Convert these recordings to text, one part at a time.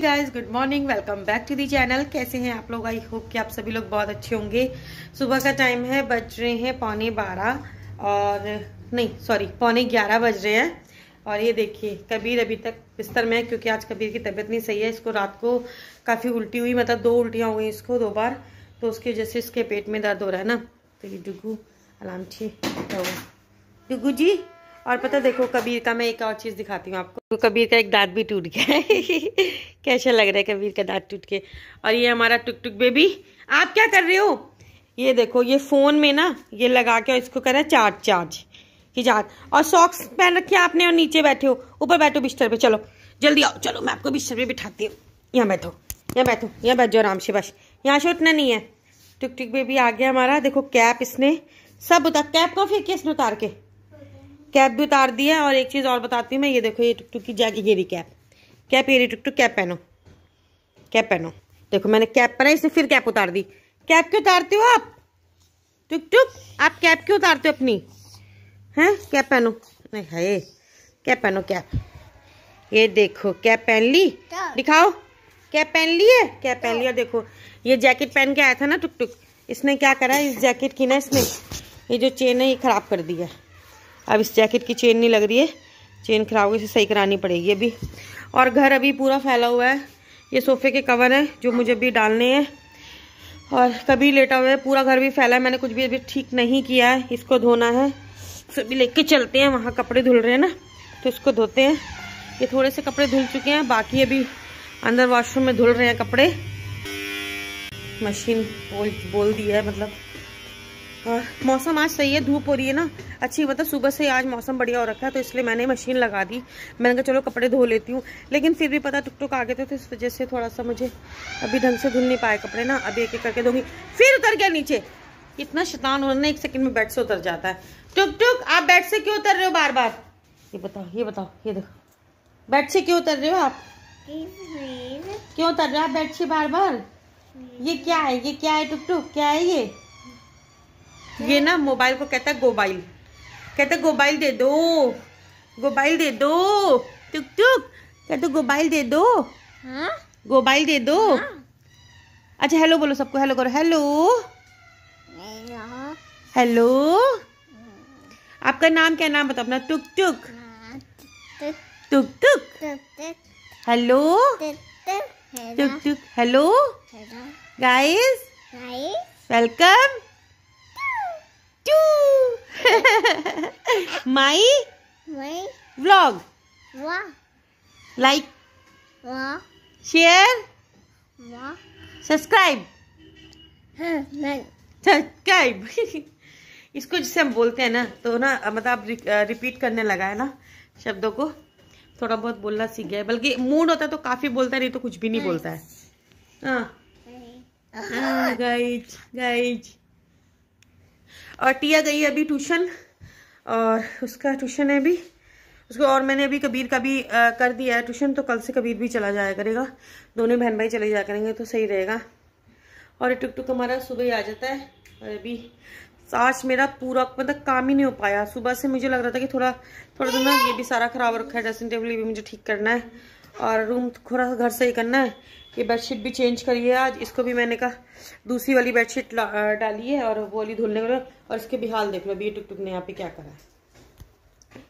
Guys good morning welcome back to the channel कैसे हैं आप लोग आई होप कि आप सभी लोग बहुत अच्छे होंगे सुबह का टाइम है बज रहे हैं पौने बारह और नहीं सॉरी पौने ग्यारह बज रहे हैं और ये देखिए कबीर अभी तक बिस्तर में है क्योंकि आज कबीर की तबीयत नहीं सही है इसको रात को काफ़ी उल्टी हुई मतलब दो उल्टियाँ हुई इसको दो बार तो उसकी वजह से इसके पेट में दर्द हो रहा है ना तो ये डुगू छी डुगू जी और पता देखो कबीर का मैं एक और चीज़ दिखाती हूँ आपको तो कबीर का एक दांत भी टूट गया कैसा लग रहा है कबीर का दांत टूट के और ये हमारा टुक टुक बेबी आप क्या कर रहे हो ये देखो ये फ़ोन में ना ये लगा के और इसको करें चार्ज चार्ज की चार्ज और सॉक्स पहन रखे आपने और नीचे बैठे हो ऊपर बैठो बिस्तर पे चलो जल्दी आओ चलो मैं आपको बिस्तर पे बिठाती हूँ यहाँ बैठो यहाँ बैठो यहाँ बैठ जाओ आराम से बस यहाँ से उठना नहीं है टुक टुक बेबी आ गया हमारा देखो कैप इसने सब उतार कैप को फिर किसने उतार के कैप भी उतार दिया है और एक चीज़ और बताती हूँ मैं ये देखो ये टुक की जैकेट ये भी कैप कैप ये टुक कैप पहनो कैप पहनो देखो मैंने कैप पहना इसने फिर कैप उतार दी कैप क्यों उतारते हो आप टुक टुक आप कैप क्यों उतारते हो अपनी हैं कैप पहनो नहीं है कैप पहनो कैप ये देखो कैप पहन ली दिखाओ कैप पहन ली है कैप पहन लिया देखो ये जैकेट पहन के आया था ना टुक टुक इसने क्या करा इस जैकेट की ना इसने ये जो चेन है ये खराब कर दी है अब इस जैकेट की चेन नहीं लग रही है चेन खराब हो गई इसे सही करानी पड़ेगी अभी और घर अभी पूरा फैला हुआ है ये सोफे के कवर हैं जो मुझे अभी डालने हैं और कभी लेटा हुआ है पूरा घर भी फैला है मैंने कुछ भी अभी ठीक नहीं किया है इसको धोना है सभी लेके चलते हैं वहाँ कपड़े धुल रहे हैं ना तो इसको धोते हैं ये थोड़े से कपड़े धुल चुके हैं बाकी अभी अंदर वॉशरूम में धुल रहे हैं कपड़े मशीन बोल बोल दी है मतलब मौसम आज सही है धूप हो रही है ना अच्छी मतलब सुबह से आज मौसम बढ़िया हो रखा है तो इसलिए मैंने मशीन लगा दी मैंने कहा चलो कपड़े धो लेती हूँ लेकिन फिर भी पता टुक टुक आ गए थे तो इस वजह से थोड़ा सा मुझे अभी ढंग से धुल नहीं पाए कपड़े ना अभी एक एक करके धोगी फिर उतर गया नीचे इतना शैतान होना एक सेकंड में बेड से उतर जाता है टुक टुक आप बेड से क्यों उतर रहे हो बार बार ये बताओ ये बताओ ये देखो बेड से क्यों उतर रहे हो आप क्यों उतर रहे हो आप बेड से बार बार ये क्या है ये क्या है टुक टुक क्या है ये ये ना मोबाइल को कहता है गोबाइल कहता गोबाइल दे दो गोबाइल दे दो टुक टुक कहते गोबाइल दे दो गोबाइल हाँ? दे दो हाँ? अच्छा हेलो बोलो सबको हेलो करो हेलो हेलो आपका नाम क्या नाम बताओ अपना टुक टुक टुक टुक हेलो टुक टुक hello guys welcome to my my vlog like share subscribe subscribe इसको जिसे हम बोलते हैं ना तो ना मतलब आप रिपीट करने लगा है ना शब्दों को थोड़ा बहुत बोलना सीख गया बल्कि मूड होता है तो काफी बोलता है नहीं तो कुछ भी नहीं बोलता है हाँ गाइज हाँ, गाइज और टिया गई अभी ट्यूशन और उसका ट्यूशन है अभी उसको और मैंने अभी कबीर का भी आ, कर दिया है ट्यूशन तो कल से कबीर भी चला जाया करेगा दोनों बहन भाई चले जाया करेंगे तो सही रहेगा और टुक टुक हमारा सुबह ही आ जाता है और अभी आज मेरा पूरा मतलब काम ही नहीं हो पाया सुबह से मुझे लग रहा था कि थोड़ा थोड़ा दिन तो ना ये भी सारा खराब रखा है ड्रेसिंग टेबल भी मुझे ठीक करना है और रूम थोड़ा सा घर सही करना है ये बेडशीट भी चेंज करी है आज इसको भी मैंने कहा दूसरी वाली बेडशीट डाली है और वो वाली धुलने के और इसके भी हाल देख लो अभी ये टुक टुक ने यहाँ पे क्या करा है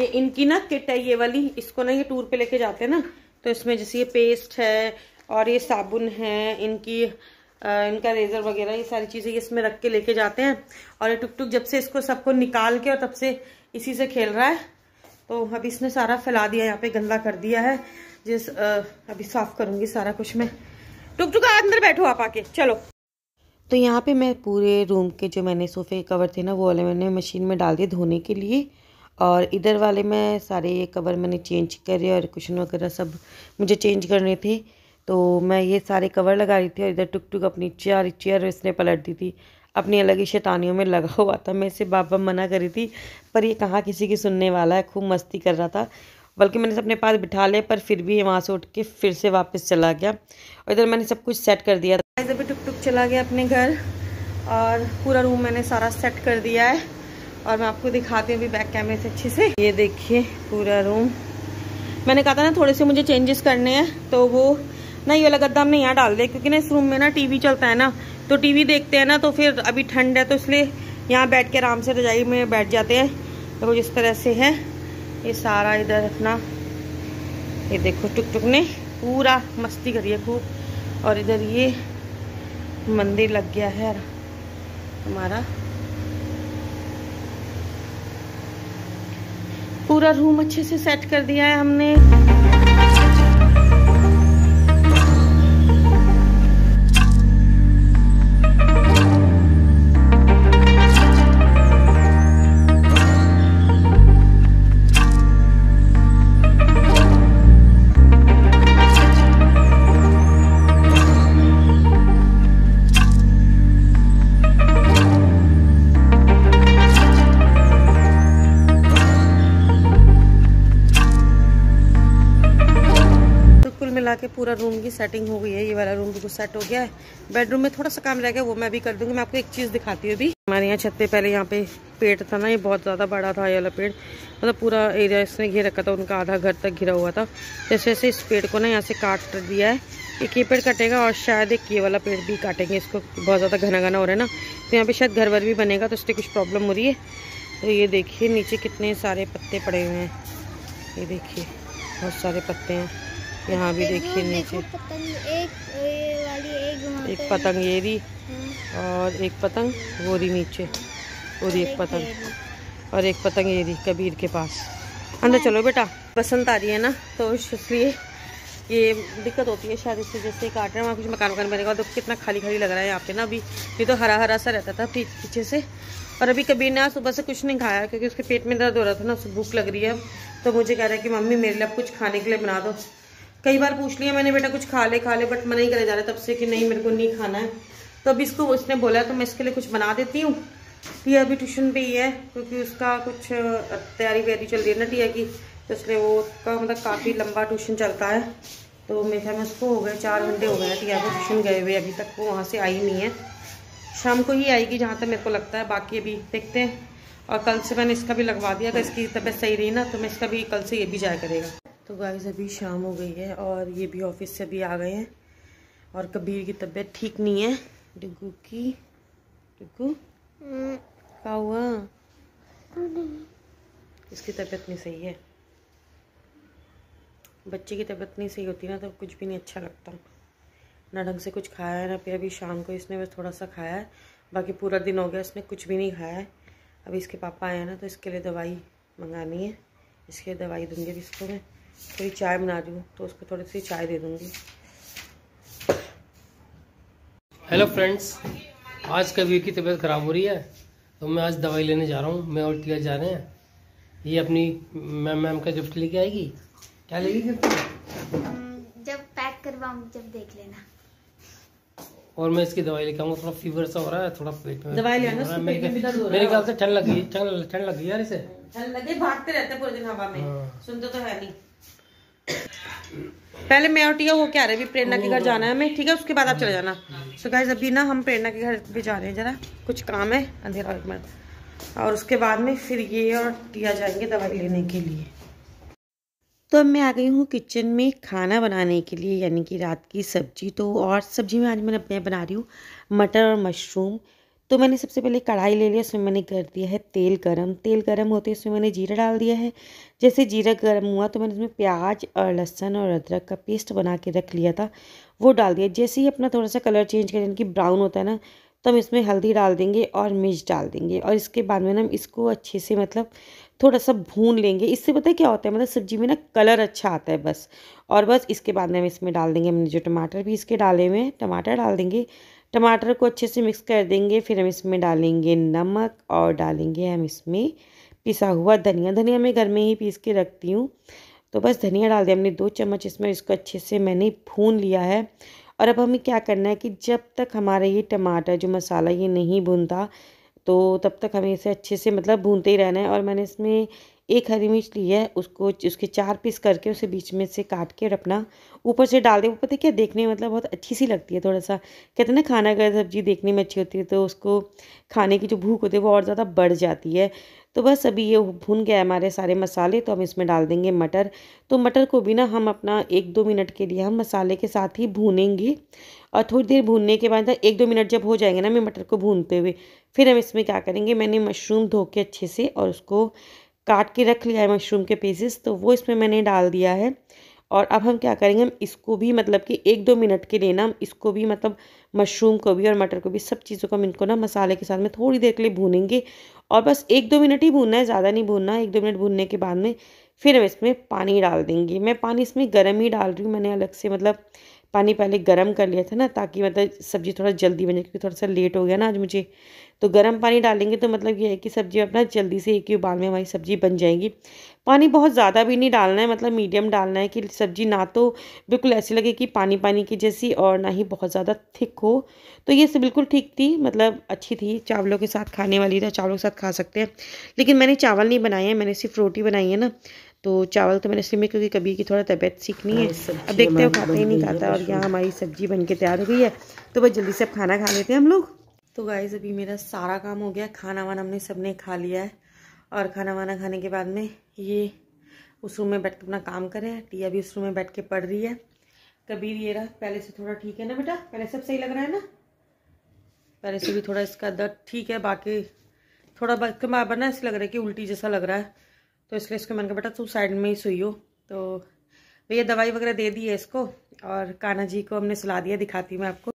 ये इनकी ना किट है ये वाली इसको ना ये टूर पे लेके जाते हैं ना तो इसमें जैसे ये पेस्ट है और ये साबुन है इनकी आ, इनका रेजर वगैरह ये सारी चीज़ें इसमें रख के लेके जाते हैं और ये टुक टुक जब से इसको सबको निकाल के और तब से इसी से खेल रहा है तो अभी इसने सारा फैला दिया यहाँ पे गंदा कर दिया है जिस आ, अभी साफ करूंगी सारा कुछ मैं टुक टुका अंदर बैठो आप आके चलो तो यहाँ पे मैं पूरे रूम के जो मैंने सोफ़े कवर थे ना वो वाले मैंने मशीन में डाल दिए धोने के लिए और इधर वाले मैं सारे ये कवर मैंने चेंज करे और कुशन वगैरह सब मुझे चेंज करने थे तो मैं ये सारे कवर लगा रही थी और इधर टुक टुक अपनी चेयर चेयर इसने पलट दी थी अपनी अलग ही शैतानियों में लगा हुआ था मैं इसे बाबा मना करी थी पर ये कहाँ किसी की सुनने वाला है खूब मस्ती कर रहा था बल्कि मैंने अपने पास बिठा लिया पर फिर भी वहाँ से उठ के फिर से वापस चला गया और इधर मैंने सब कुछ सेट कर दिया था भी टुक टुक चला गया अपने घर और पूरा रूम मैंने सारा सेट कर दिया है और मैं आपको दिखाती हूँ अभी बैक कैमरे से अच्छे से ये देखिए पूरा रूम मैंने कहा था ना थोड़े से मुझे चेंजेस करने हैं तो वो ना ये वाला गद्दा हमने यहाँ डाल दिया क्योंकि ना इस रूम में ना टीवी चलता है ना तो टीवी देखते हैं ना तो फिर अभी ठंड है तो इसलिए यहाँ बैठ के आराम से रजाई में बैठ जाते हैं तो जिस तरह से है ये सारा इधर अपना ये देखो टुक टुक ने पूरा मस्ती करी है खूब और इधर ये मंदिर लग गया है हमारा पूरा रूम अच्छे से सेट कर दिया है हमने के पूरा रूम की सेटिंग हो गई है ये वाला रूम बिल्कुल सेट हो गया है बेडरूम में थोड़ा सा काम रह गया वो मैं भी कर दूंगी मैं आपको एक चीज़ दिखाती हूँ अभी हमारे यहाँ छत पे पहले यहाँ पे पेड़ था ना ये बहुत ज़्यादा बड़ा था ये वाला पेड़ मतलब पूरा एरिया इसने घेर रखा था उनका आधा घर तक घिरा हुआ था जैसे जैसे इस पेड़ को ना यहाँ से काट दिया है एक ये पेड़ कटेगा और शायद एक ये वाला पेड़ भी काटेंगे इसको बहुत ज़्यादा घना घना हो रहा है ना तो यहाँ पे शायद घर वर भी बनेगा तो इससे कुछ प्रॉब्लम हो रही है तो ये देखिए नीचे कितने सारे पत्ते पड़े हुए हैं ये देखिए बहुत सारे पत्ते हैं यहाँ भी देखिए नीचे एक वाली एक, पतंग ये रही हाँ। और एक पतंग वो रही नीचे और एक पतंग और एक पतंग ये रही कबीर के पास अंदर हाँ। चलो बेटा बसंत आ रही है ना तो इसलिए ये दिक्कत होती है शायद इससे जैसे काट रहे हैं वहाँ कुछ मकान वकान बनेगा तो कितना खाली खाली लग रहा है यहाँ पे ना अभी ये तो हरा हरा सा रहता था पीछे से और अभी कबीर ने सुबह से कुछ नहीं खाया क्योंकि उसके पेट में दर्द हो रहा था ना भूख लग रही है तो मुझे कह रहा है कि मम्मी मेरे लिए कुछ खाने के लिए बना दो कई बार पूछ लिया मैंने बेटा कुछ खा ले खा ले बट मना ही करे जा रहा है तब से कि नहीं मेरे को नहीं खाना है तो अभी इसको उसने बोला तो मैं इसके लिए कुछ बना देती हूँ टिया तो अभी ट्यूशन पे ही है क्योंकि उसका कुछ तैयारी व्यारी चल रही है ना टिया की तो इसलिए वो उसका मतलब काफ़ी लंबा ट्यूशन चलता है तो मेरे ख्याल में उसको हो गए चार घंटे हो गए टिया को ट्यूशन गए हुए अभी तक वो वहाँ से आई नहीं है शाम को ही आएगी जहाँ तक मेरे को लगता है बाकी अभी देखते हैं और कल से मैंने इसका भी लगवा दिया अगर इसकी तबीयत सही रही ना तो मैं इसका भी कल से ये भी जाया करेगा तो गाइस अभी शाम हो गई है और ये भी ऑफिस से अभी आ गए हैं और कबीर की तबीयत ठीक नहीं है डिग्गू की डिग्गू हम्म। का हुआ इसकी तबीयत नहीं सही है बच्चे की तबीयत नहीं सही होती ना तो कुछ भी नहीं अच्छा लगता ना ढंग से कुछ खाया है ना फिर अभी शाम को इसने बस थोड़ा सा खाया है बाकी पूरा दिन हो गया इसने कुछ भी नहीं खाया है अभी इसके पापा आए हैं ना तो इसके लिए दवाई मंगानी है इसके लिए दवाई दूँगी इसको मैं थोड़ी तो चाय बना रही हूँ तो उसको थोड़ी सी चाय दे दूँगी हेलो फ्रेंड्स आज कबीर की तबीयत ख़राब हो रही है तो मैं आज दवाई लेने जा रहा हूँ मैं और टिया जा रहे हैं ये अपनी मैम मैम का गिफ्ट लेके आएगी क्या लेगी गिफ्ट हम्म, जब पैक करवाऊंगी जब देख लेना और मैं इसकी दवाई लेके आऊँगा थोड़ा फीवर सा हो रहा है थोड़ा पेट में दवाई लेना मेरे ख्याल से ठंड लगी ठंड लग गई यार इसे ठंड लगी भागते रहते पूरे दिन हवा में हाँ। सुनते तो है नहीं पहले मैं और टिया वो क्या अभी प्रेरणा के घर जाना है हमें ठीक है उसके बाद आप चले जाना सो गाइज अभी ना हम प्रेरणा के घर भी जा रहे हैं जरा कुछ काम है अंधेरा एक मिनट और उसके बाद में फिर ये और टिया जाएंगे दवाई लेने के लिए तो अब मैं आ गई हूँ किचन में खाना बनाने के लिए यानी कि रात की सब्जी तो और सब्जी में आज मैं अपने बना रही हूँ मटर और मशरूम तो मैंने सबसे पहले कढ़ाई ले लिया उसमें मैंने कर दिया है तेल गरम तेल गरम होते उसमें मैंने जीरा डाल दिया है जैसे जीरा गरम हुआ तो मैंने उसमें प्याज और लहसुन और अदरक का पेस्ट बना के रख लिया था वो डाल दिया जैसे ही अपना थोड़ा सा कलर चेंज करें कि ब्राउन होता है ना तो हम इसमें हल्दी डाल देंगे और मिर्च डाल देंगे और इसके बाद में हम इसको अच्छे से मतलब थोड़ा सा भून लेंगे इससे पता है क्या होता है मतलब सब्जी में ना कलर अच्छा आता है बस और बस इसके बाद में हम इसमें डाल देंगे हमने जो टमाटर भी इसके डाले हुए हैं टमाटर डाल देंगे टमाटर को अच्छे से मिक्स कर देंगे फिर हम इसमें डालेंगे नमक और डालेंगे हम इसमें पिसा हुआ धनिया धनिया मैं घर में ही पीस के रखती हूँ तो बस धनिया डाल दिया हमने दो चम्मच इसमें इसको अच्छे से मैंने भून लिया है और अब हमें क्या करना है कि जब तक हमारा ये टमाटर जो मसाला ये नहीं भूनता तो तब तक हमें इसे अच्छे से मतलब भूनते ही रहना है और मैंने इसमें एक हरी मिर्च ली है उसको उसके चार पीस करके उसे बीच में से काट के और अपना ऊपर से डाल दे वो पता क्या देखने में मतलब बहुत अच्छी सी लगती है थोड़ा सा कहते हैं ना खाना अगर सब्जी देखने में अच्छी होती है तो उसको खाने की जो भूख होती है वो और ज़्यादा बढ़ जाती है तो बस अभी ये भुन गया हमारे सारे मसाले तो हम इसमें डाल देंगे मटर तो मटर को भी ना हम अपना एक दो मिनट के लिए हम मसाले के साथ ही भूनेंगे और थोड़ी देर भूनने के बाद एक दो मिनट जब हो जाएंगे ना मैं मटर को भूनते हुए फिर हम इसमें क्या करेंगे मैंने मशरूम धो के अच्छे से और उसको काट के रख लिया है मशरूम के पीसेस तो वो इसमें मैंने डाल दिया है और अब हम क्या करेंगे हम इसको भी मतलब कि एक दो मिनट के लिए ना हम इसको भी मतलब मशरूम को भी और मटर को भी सब चीज़ों को हम इनको ना मसाले के साथ में थोड़ी देर के लिए भूनेंगे और बस एक दो मिनट ही भूनना है ज़्यादा नहीं भूनना एक दो मिनट भूनने के बाद में फिर हम इसमें पानी डाल देंगे मैं पानी इसमें गर्म ही डाल रही हूँ मैंने अलग से मतलब पानी पहले गर्म कर लिया था ना ताकि मतलब सब्ज़ी थोड़ा जल्दी बने क्योंकि थोड़ा सा लेट हो गया ना आज मुझे तो गर्म पानी डालेंगे तो मतलब ये है कि सब्ज़ी अपना जल्दी से एक ही उबाल में हमारी सब्ज़ी बन जाएगी पानी बहुत ज़्यादा भी नहीं डालना है मतलब मीडियम डालना है कि सब्ज़ी ना तो बिल्कुल ऐसी लगे कि पानी पानी की जैसी और ना ही बहुत ज़्यादा थिक हो तो ये सब बिल्कुल ठीक थी मतलब अच्छी थी चावलों के साथ खाने वाली था चावलों के साथ खा सकते हैं लेकिन मैंने चावल नहीं बनाए हैं मैंने सिर्फ रोटी बनाई है ना तो चावल तो मैंने इसलिए में क्योंकि कभी की थोड़ा तबीयत सीखनी है हाँ, अब देखते हो खाते ही नहीं खाता और यहाँ हमारी सब्जी बन के तैयार हो गई है तो बस जल्दी से अब खाना खा लेते हैं हम लोग तो गाइज अभी मेरा सारा काम हो गया खाना वाना हमने सब ने खा लिया है और खाना वाना खाने के बाद में ये उस रूम में बैठ के अपना काम करें टिया भी उस रूम में बैठ के पढ़ रही है कबीर ये रहा पहले से थोड़ा ठीक है ना बेटा पहले सब सही लग रहा है ना पहले से भी थोड़ा इसका दर्द ठीक है बाकी थोड़ा बना ऐसा लग रहा है कि उल्टी जैसा लग रहा है तो इसलिए इसको मैंने कहा बेटा तू साइड में ही सुई हो तो भैया दवाई वगैरह दे दी है इसको और कान्हा जी को हमने सुला दिया दिखाती हूँ मैं आपको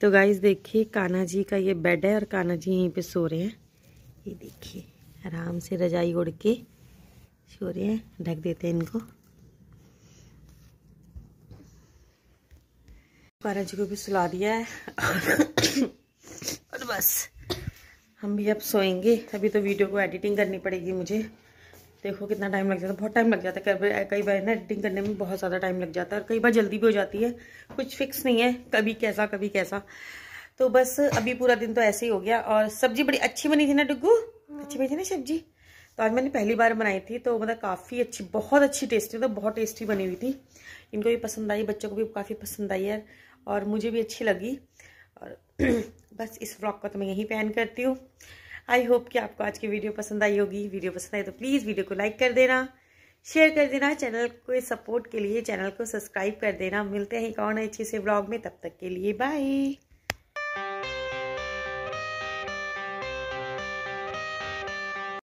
तो गाइज देखिए कान्हा जी का ये बेड है और कान्हा जी यहीं पे सो रहे हैं ये देखिए आराम से रजाई उड़ के सो रहे हैं ढक देते हैं इनको कान्हा जी को भी सुला दिया है और बस हम भी अब सोएंगे अभी तो वीडियो को एडिटिंग करनी पड़ेगी मुझे देखो कितना टाइम लग जाता है बहुत टाइम लग जाता है कई कई बार ना एडिटिंग करने में बहुत ज़्यादा टाइम लग जाता है और कई बार जल्दी भी हो जाती है कुछ फिक्स नहीं है कभी कैसा कभी कैसा तो बस अभी पूरा दिन तो ऐसे ही हो गया और सब्जी बड़ी अच्छी बनी थी ना डुगू हाँ। अच्छी बनी थी ना सब्जी तो आज मैंने पहली बार बनाई थी तो मतलब काफ़ी अच्छी बहुत अच्छी टेस्टी तो मतलब बहुत टेस्टी बनी हुई थी इनको भी पसंद आई बच्चों को भी काफ़ी पसंद आई है और मुझे भी अच्छी लगी और बस इस ब्लॉग को तो मैं यहीं पहन करती हूँ आई होप कि आपको आज की वीडियो पसंद आई होगी वीडियो पसंद आई तो प्लीज़ वीडियो को लाइक कर देना शेयर कर देना चैनल को सपोर्ट के लिए चैनल को सब्सक्राइब कर देना मिलते हैं एक और अच्छे से ब्लॉग में तब तक के लिए बाय